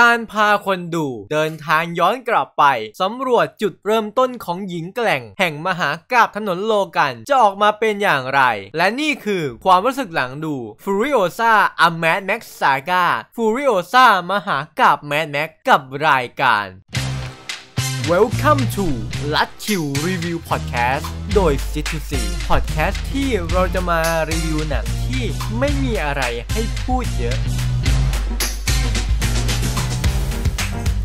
การพาคนดูเดินทางย้อนกลับไปสำรวจจุดเริ่มต้นของหญิงแกล่ง แห่งมหากาบถนนโลกัน จะออกมาเป็นอย่างไร และนี่คือความรู้สึกหลังดู Furiosa a m a d Max Saga Furiosa มหากาบ Mad Max กับรายการ Welcome to l a t c h i l review podcast โดย c t c Podcast ที่เราจะมารีวิวหนังที่ไม่มีอะไรให้พูดเยอะ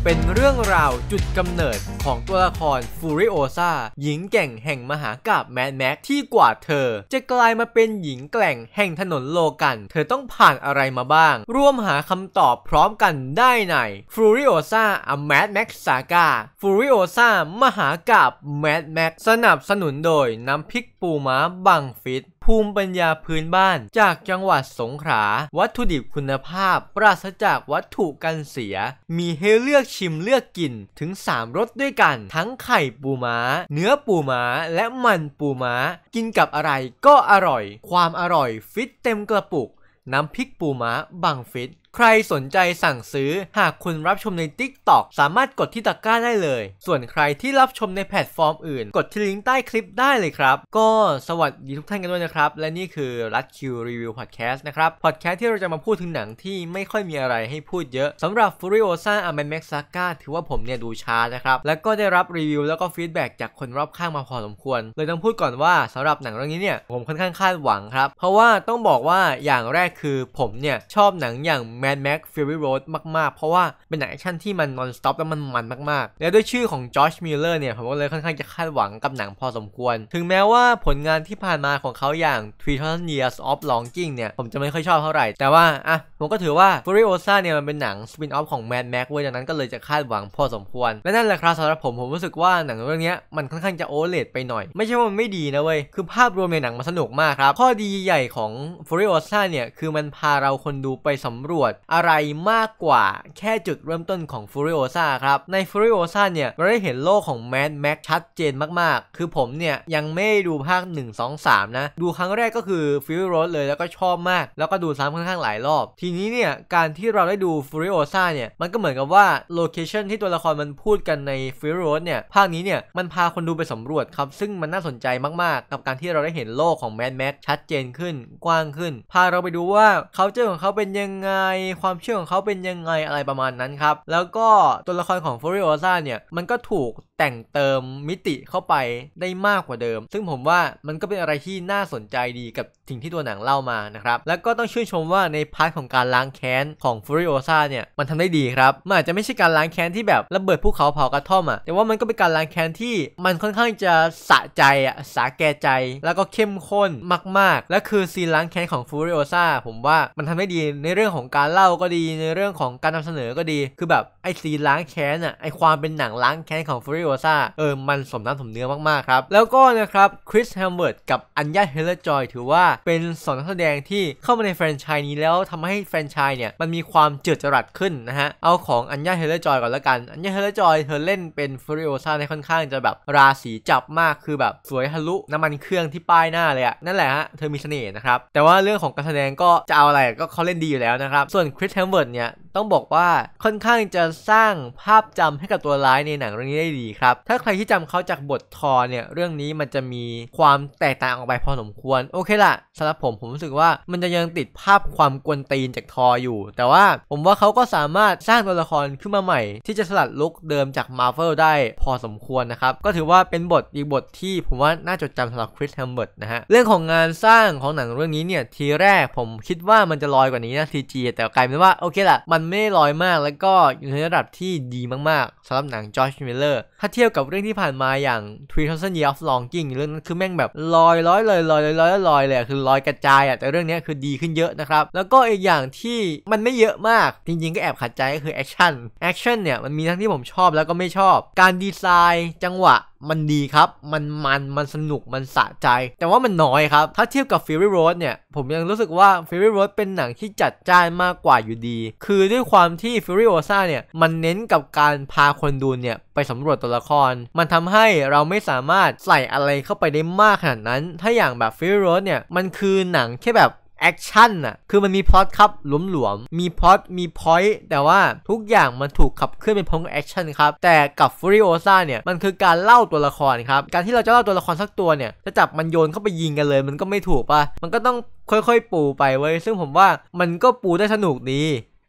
เป็นเรื่องราวจุดกำเนิดของตัวละครฟูริโอซาหญิงแก่งแห่งมหากาบแมทแม็กที่กว่าเธอ จะกลายมาเป็นหญิงแกล่ง แห่งถนนโลกัน เธอต้องผ่านอะไรมาบ้าง ร่วมหาคำตอบพร้อมกันได้ในฟูริโซ u าอ o แม A แม็ก a าก a าฟูริโอซามหากาบมทแม็กสนับสนุนโดย น้ำพริกปูม้าบังฟิต ภูมิปัญญาพื้นบ้าน จากจังหวัดสงขลาวัตถุดิบคุณภาพ ปราศจากวัตถุกันเสีย มีให้เลือกชิมเลือกกินถึง 3รสด้วยกันทั้งไข่ปูม้า เนื้อปูม้าและมันปูม้า กินกับอะไรก็อร่อย ความอร่อยฟิตเต็มกระปุกน้ำพริกปูม้าบังฟิตใครสนใจสั่งซื้อหากคุณรับชมใน Tik t o อกสามารถกดที่ตะกร้าได้เลย ส่วนใครที่รับชมในแพลตฟอร์มอื่น กดที่ลิงก์ใต้คลิปได้เลยครับ ก็สวัสดีทุกท่านกันด้วยนะครับ และนี่คือรัดคิวรีวิวพอดแคสต์นะครับพอดแคสต์ที่เราจะมาพูดถึงหนังที่ไม่ค่อยมีอะไรให้พูดเยอะสำหรับฟรโซ่าอ o ม a นแม็กซาก้าถือว่าผมเนี่ยดูช้านะครับแล้วก็ได้รับรีวิวแล้วก็ฟีดแบ็จากคนรอบข้างมาพอสมควรเลยต้องพูดก่อนว่าสำหรับหนังเรื่องนี้เนี่ยผมค่อนข้างคาดหวังครับเพราะว่าต้องบอกว่าอย่างแรกคือผมเนี่ยชอบหนังอย่าง Mad Max Fury Road มาก ๆ เพราะว่าเป็นหนังแอคชั่นที่มัน นอนสต็อปแล้วมันมันมาก ๆ และด้วยชื่อของจอร์จมิลเลอร์เนี่ย ผมก็เลยค่อนข้างจะคาดหวังกับหนังพอสมควร ถึงแม้ว่าผลงานที่ผ่านมาของเขาอย่าง3,000 Years of Longing เนี่ยผมจะไม่ค่อยชอบเท่าไหร่แต่ว่าอ่ะผมก็ถือว่า Furiosa เนี่ยมันเป็นหนังสปินออฟของ Mad Max เว้ยดังนั้นก็เลยจะคาดหวังพอสมควร และนั่นแหละครับสำหรับผมผมรู้สึกว่าหนังเรื่องนี้มันค่อนข้างจะโอเลดไปหน่อย ไม่ใช่ว่ามันไม่ดีนะเว้ยคือภาพรวมในหนังมันสนุกมากครับข้อดีใหญ่ของ Furiosa เนี่ยคือมันพาเราคนดูไปสำรวจชน์อะไรมากกว่าแค่จุดเริ่มต้นของฟูริโอซาครับ ในฟูริโอซาเนี่ย เราได้เห็นโลกของแมดแม็กชัดเจนมากๆ คือผมเนี่ย ยังไม่ดูภาค1 2 3 นะ ดูครั้งแรกก็คือฟิวโรสเลยแล้วก็ชอบมาก แล้วก็ดูซ้ำค่อนข้างหลายรอบ ทีนี้เนี่ย การที่เราได้ดูฟูริโอซาเนี่ย มันก็เหมือนกับว่าโลเคชันที่ตัวละครมันพูดกันในฟิวโรสเนี่ยภาคนี้เนี่ยมันพาคนดูไปสำรวจครับซึ่งมันน่าสนใจมากๆกับการที่เราได้เห็นโลกของแมดแม็กชัดเจนขึ้นกว้างขึ้น พาเราไปดูว่าเขาเจอของเขาเป็นยังไงความเชื่อของเขาเป็นยังไงอะไรประมาณนั้นครับ แล้วก็ตัวละครของฟอริโอซ่าเนี่ย มันก็ถูกแต่งเติมมิติเข้าไปได้มากกว่าเดิม ซึ่งผมว่ามันก็เป็นอะไรที่น่าสนใจดีกับสิ่งที่ตัวหนังเล่ามานะครับ แล้วก็ต้องชื่นชมว่าในพาร์ทของการล้างแค้นของฟูริโอซาเนี่ยมันทำได้ดีครับ มันอาจจะไม่ใช่การล้างแค้นที่แบบระเบิดภูเขาเผากระท่อมอะ่ะ แต่ว่ามันก็เป็นการล้างแค้นที่มันค่อนข้างจะสะใจอะ่ะสแก่ใจ แล้วก็เข้มข้นมากๆและคือซีนล้างแค้นของฟูริโอซาผมว่ามันทำได้ดีในเรื่องของการเล่าก็ดีในเรื่องของการนำเสนอก็ดี คือแบบไอซีนล้างแค้นอะ่ะไอความเป็นหนังล้างแค้นของฟูริโวซ่าเออ มันสมน้ำสมเนื้อมาก ๆ ครับ แล้วก็นะครับ คริสแฮมเวิร์ดกับอัญญาเฮเลอร์จอย ถือว่าเป็นสองนักแสดงที่เข้ามาในแฟรนไชส์นี้แล้วทำให้แฟรนไชส์เนี่ยมันมีความเจิดจรัสขึ้นนะฮะ เอาของอัญญาเฮเลอร์จอยก่อนละกัน อัญญาเฮเลอร์จอยเธอเล่นเป็นฟริโอซ่าในค่อนข้างจะแบบราศีจับมากคือแบบสวยทะลุน้ำมันเครื่องที่ป้ายหน้าเลยอะนั่นแหละฮะเธอมีเสน่ห์นะครับ แต่ว่าเรื่องของการแสดงก็จะเอาอะไรก็เขาเล่นดีอยู่แล้วนะครับ ส่วนคริสแฮมเวิร์ดเนี่ยต้องบอกว่าค่อนข้างจะสร้างภาพจำให้กับตัวร้ายในหนังเรื่องนี้ได้ดีครับถ้าใครที่จำเขาจากบททอเนี่ยเรื่องนี้มันจะมีความแตกต่างออกไปพอสมควรโอเคละสำหรับผมผมรู้สึกว่ามันจะยังติดภาพความกวนตีนจากทออยู่ แต่ว่าผมว่าเขาก็สามารถสร้างตัวละครขึ้นมาใหม่ที่จะสลัดลุกเดิมจากมาเฟลได้พอสมควรนะครับ ก็ถือว่าเป็นบทอีกบทที่ผมว่าน่าจดจำสำหรับคริสแฮมเบิร์ตนะฮะ เรื่องของงานสร้างของหนังเรื่องนี้เนี่ยทีแรกผมคิดว่ามันจะลอยกว่านี้นะทีจีแต่กลายเป็นว่าโอเคละมันไม่ลอยมาก แล้วก็อยู่ในระดับที่ดีมากๆสำหรับหนังจอร์จมิลเลอร์ถ้าเทียบกับเรื่องที่ผ่านมาอย่าง Thousand Years of Longing เรื่องนั้นคือแม่งแบบลอยลอยลอยลอยลอยลอยลอยเลยคือลอยกระจายอ่ะแต่เรื่องนี้คือดีขึ้นเยอะนะครับ แล้วก็อีกอย่างที่มันไม่เยอะมากจริงๆก็แอบขัดใจก็คือแอคชั่นแอคชั่นเนี่ยมันมีทั้งที่ผมชอบแล้วก็ไม่ชอบการดีไซน์จังหวะมันดีครับ มัน มัน มันสนุก มันสะใจ แต่ว่ามันน้อยครับ ถ้าเทียบกับ Fury Road เนี่ย ผมยังรู้สึกว่า Fury Road เป็นหนังที่จัดจ้านมากกว่าอยู่ดี คือด้วยความที่ Furiosa เนี่ย มันเน้นกับการพาคนดูเนี่ยไปสำรวจตัวละคร มันทำให้เราไม่สามารถใส่อะไรเข้าไปได้มากขนาดนั้น ถ้าอย่างแบบ Fury Road เนี่ย มันคือหนังแค่แบบแอคชั่นน่ะ คือมันมีพล็อตครับ หลวมๆ มีพล็อต มีพอยต์ แต่ว่าทุกอย่างมันถูกขับเคลื่อนเป็นพอมัแอคชั่นครับ แต่กับฟูริโอซ่าเนี่ย มันคือการเล่าตัวละครครับ การที่เราจะเล่าตัวละครสักตัวเนี่ยจะจับมันโยนเข้าไปยิงกันเลย มันก็ไม่ถูกป่ะ มันก็ต้องค่อยๆปูไปเว้ย ซึ่งผมว่ามันก็ปูได้สนุกดี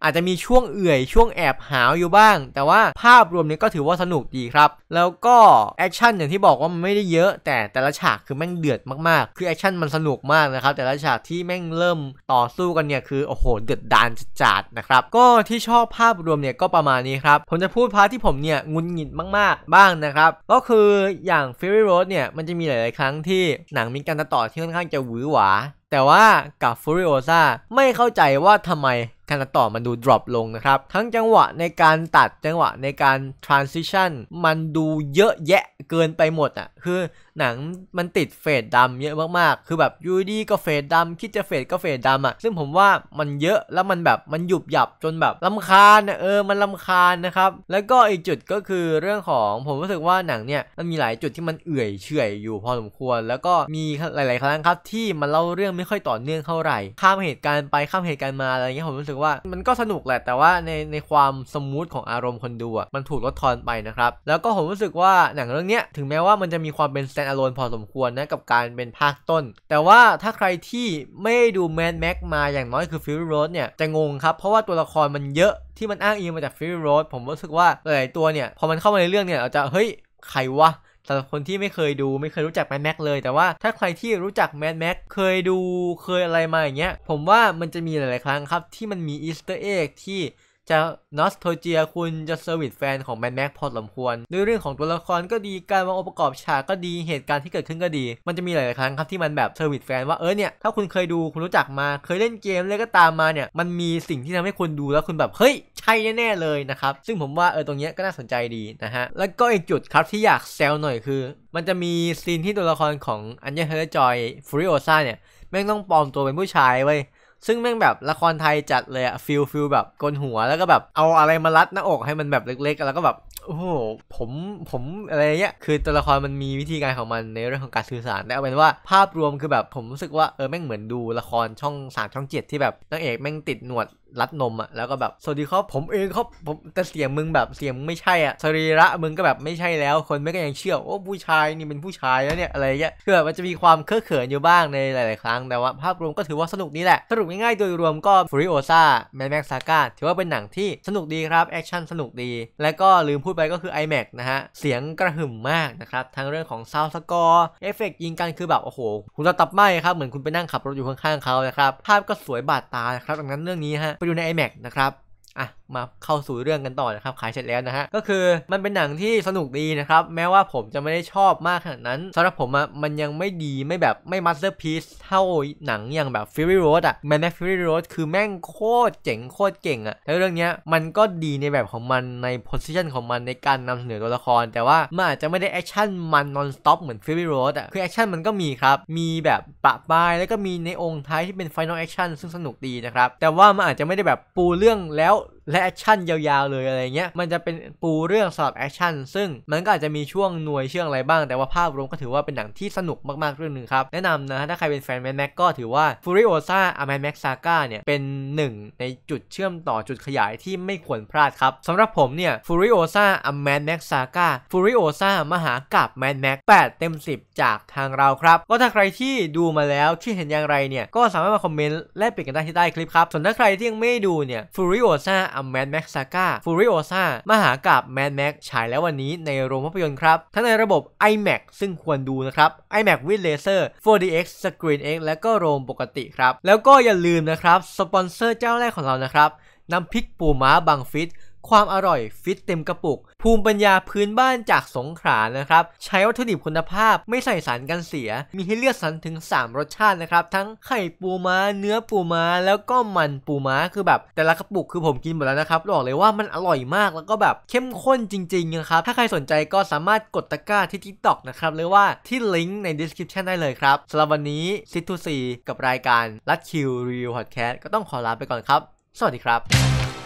อาจจะมีช่วงเอื่อยช่วงแอบหาวอยู่บ้าง แต่ว่าภาพรวมนี้ก็ถือว่าสนุกดีครับ แล้วก็แอคชั่นอย่างที่บอกว่ามันไม่ได้เยอะ แต่แต่ละฉากคือแม่งเดือดมากๆ คือแอคชั่นมันสนุกมากนะครับ แต่ละฉากที่แม่งเริ่มต่อสู้กันเนี่ยคือโอ้โหเดือดดานจัดๆนะครับก็ที่ชอบภาพรวมเนี่ยก็ประมาณนี้ครับผมจะพูดพาร์ทที่ผมเนี่ยงุนหงิดมากๆ บ้างนะครับก็คืออย่าง f ร r y Road เนี่ยมันจะมีหลายๆครั้งที่หนังมีการตัดต่อที่ค่อนข้างจะหวือหวาแต่ว่ากับฟูริโอซาไม่เข้าใจว่าทำไมคาัดต่อมันดูดรอปลงนะครับ ทั้งจังหวะในการตัดจังหวะในการทรานซิชันมันดูเยอะแยะเกินไปหมดอะ่ะ คือหนังมันติดเฟดดำเยอะมากๆ คือแบบยูดีก็เฟดดำ คิดจะเฟดก็เฟดดำอ่ะ ซึ่งผมว่ามันเยอะแล้วมันแบบมันหยุบหยับจนแบบลำคาญนะเออ มันลำคาญนะครับ แล้วก็อีกจุดก็คือเรื่องของผมรู้สึกว่าหนังเนี่ยมันมีหลายจุดที่มันเอื่อยเฉยอยู่พอสมควร แล้วก็มีหลายๆครั้งครับที่มันเล่าเรื่องไม่ค่อยต่อเนื่องเท่าไหร่ ข้ามเหตุการณ์ไปข้ามเหตุการณ์มาอะไรเงี้ยผมรู้สึกว่ามันก็สนุกแหละ แต่ว่าในในความสมูทของอารมณ์คนดูอ่ะมันถูกลดทอนไปนะครับ แล้วก็ผมรู้สึกว่าหนังเรื่องเนี้ยถึงแม้ว่ามันจะมีความเป็นแนอรโลนพอสมควรนะกับการเป็นภาคต้น แต่ว่าถ้าใครที่ไม่ได้ดูแมนแม็กมาอย่างน้อยคือฟิลโรสเนี่ยจะงงครับ เพราะว่าตัวละครมันเยอะที่มันอ้างอิงมาจากฟิลโรสผมรู้สึกว่าหลายตัวเนี่ยพอมันเข้ามาในเรื่องเนี่ยเราจะเฮ้ยใครวะสำหรับคนที่ไม่เคยดูไม่เคยรู้จักแมนแม็กเลย แต่ว่าถ้าใครที่รู้จักแมนแม็กเคยดูเคยอะไรมาอย่างเงี้ยผมว่ามันจะมีหลายๆครั้งครับ ที่มันมีอีสเตอร์เอ็กที่จะนอสโทเจียคุณจะเซอร์วิสแฟนของแมนแม็กพอสมควรด้วยเรื่องของตัวละครก็ดีการวางองค์ประกอบฉากก็ดีเหตุการณ์ที่เกิดขึ้นก็ดี มันจะมีหลายครั้งครับที่มันแบบเซอร์วิสแฟนว่าเออเนี่ยถ้าคุณเคยดูคุณรู้จักมาเคยเล่นเกมเลยก็ตามมาเนี่ยมันมีสิ่งที่ทำให้คุณดูแล้วคุณแบบ เฮ้ยใช่แน่ ๆ เลยนะครับ ซึ่งผมว่าเออตรงเนี้ยก็น่าสนใจดีนะฮะแล้วก็อีกจุดครับที่อยากแซวหน่อยคือ มันจะมีซีนที่ตัวละครของอันญาเฮอร์จอยฟริโอซ่าเนี่ยแม่งต้องปลอมตัวเป็นผู้ชายไว้ซึ่งแม่งแบบละครไทยจัดเลยอะฟิลฟิลแบบกลนหัวแล้วก็แบบ เอาอะไรมารัดหน้าอกให้มันแบบเล็กๆ แล้วก็แบบ โอ้โห ผม ผม อะไรเงี้ยคือตัวละครมันมีวิธีการของมันในเรื่องของการสื่อสารแต่เอาเป็นว่าภาพรวมคือแบบ ผมรู้สึกว่าเออแม่งเหมือนดูละครช่องสามช่องเจ็ดที่แบบนางเอก แม่งติดหนวดรัดนมอะแล้วก็แบบ สวัสดีครับผมเองครับผมแต่เสียงมึงแบบเสียงไม่ใช่อะสรีระมึงก็แบบไม่ใช่แล้ว คนไม่ก็ยังเชื่อ โอ้ผู้ชายนี่เป็นผู้ชายแล้วเนี่ย อะไรเงี้ยคือแบบมันจะมีความเคอะเขินอยู่บ้างในหลาย ๆ ครั้ง แต่ว่าภาพรวมก็ถือว่าสนุกนี่แหละสรุปง่าย ๆ โดยรวมก็ฟริโอซ่าแมนแม็กซาก้าถือว่าเป็นหนังที่สนุกดีครับแอคชั่นสนุกดีและก็ลืมพูดไปก็คือ iMac นะฮะเสียงกระหึ่มมากนะครับทั้งเรื่องของซาวสกอร์เอฟเฟกต์ยิงกันคือแบบโอ้โห คุณจะตับไหมครับเหมือนคุณไปนั่งขับรถอยู่ข้างๆเขานะครับภาพก็สวยบาดตาครับดังนั้นเรื่องนี้ฮะไปดูใน iMac นะครับอ่ะมาเข้าสู่เรื่องกันต่อนะครับขายเสร็จแล้วนะฮะ ก็คือมันเป็นหนังที่สนุกดีนะครับ แม้ว่าผมจะไม่ได้ชอบมากขนาดนั้นสำหรับผมอะมันยังไม่ดีไม่แบบไม่มัสเตอร์พีซเท่าหนังอย่างแบบ Fury Road อะแมนแฟร u r y r o a คือแม่งโคตรเจ๋งโคตรเก่งอะแล้วเรื่องเนี้ยมันก็ดีในแบบของมันในโพสิชันของมันในการนำเสนอตัวละคร แต่ว่ามันอาจจะไม่ได้แอคชั่นมันนอนสต็อปเหมือน Fury Road อะคือแอคชั่นมันก็มีครับมีแบบปะปายแล้วก็มีในองค์ท้ายที่เป็นไฟนอลแอคชั่นซึ่งสนุกดีนะครับแต่ว่ามันอาจจะไม่ได้แบบปูเรื่องแล้ว out และแอคชั่นยาวๆเลยอะไรเงี้ยมันจะเป็นปูเรื่องสำหรับแอคชั่นซึ่งมันก็อาจจะมีช่วงหน่วยเชื่องอะไรบ้าง แต่ว่าภาพรวมก็ถือว่าเป็นหนังที่สนุกมาก ๆ เรื่องหนึ่งครับ แนะนำนะถ้าใครเป็นแฟนแมนแม็กก็ถือว่าฟูริโอซ่าอ s แมนแม็กซาก้าเนี่ยเป็นหนึ่งในจุดเชื่อมต่อจุดขยายที่ไม่ควรพลาดครับสำหรับผมเนี่ยฟูริโอซ่าอ i แมนแม็กซาก้าฟูริโอซ่ามหากับแมนแม็ก8เต็ม 10 จากทางเราครับก็ถ้าใครที่ดูมาแล้วคิดเห็นอย่างไรเนี่ยก็สามารถมาคอมเมนต์แลกเปลี่ยนกันได้ที่ใต้คลิปครับส่วนถ้าใครที่ยังไม่ดูเนี่ยริโอซ่าอัมแมนแม็กซาก้าฟูริโอซ่ามหากาบแมนแม็กฉายแล้ววันนี้ในโรงภาพยนตร์ครับ ทั้งในระบบ iMac ซึ่งควรดูนะครับ iMac with Laser 4DX Screen X และก็โรงปกติครับ แล้วก็อย่าลืมนะครับ สปอนเซอร์เจ้าแรกของเรานะครับน้ำพริกปูม้าบางฟิตความอร่อยฟิตเต็มกระปุก ภูมิปัญญาพื้นบ้านจากสงขลานะครับ ใช้วัตถุดิบคุณภาพไม่ใส่สารกันเสีย มีให้เลือกสรรถึง 3 รสชาตินะครับ ทั้งไข่ปูม้า เนื้อปูม้า แล้วก็มันปูม้าคือแบบ แต่ละกระปุกคือผมกินหมดแล้วนะครับบอกเลยว่ามันอร่อยมากแล้วก็แบบเข้มข้นจริงๆ นะครับ ถ้าใครสนใจก็สามารถกดตะกร้าที่ทิกตอกนะครับหรือว่าที่ลิงก์ใน description ได้เลยครับสำหรับวันนี้ซิทูซีกับรายการลัดคิวรีวิวพอดแคสต์ก็ต้องขอลาไปก่อนครับ สวัสดีครับ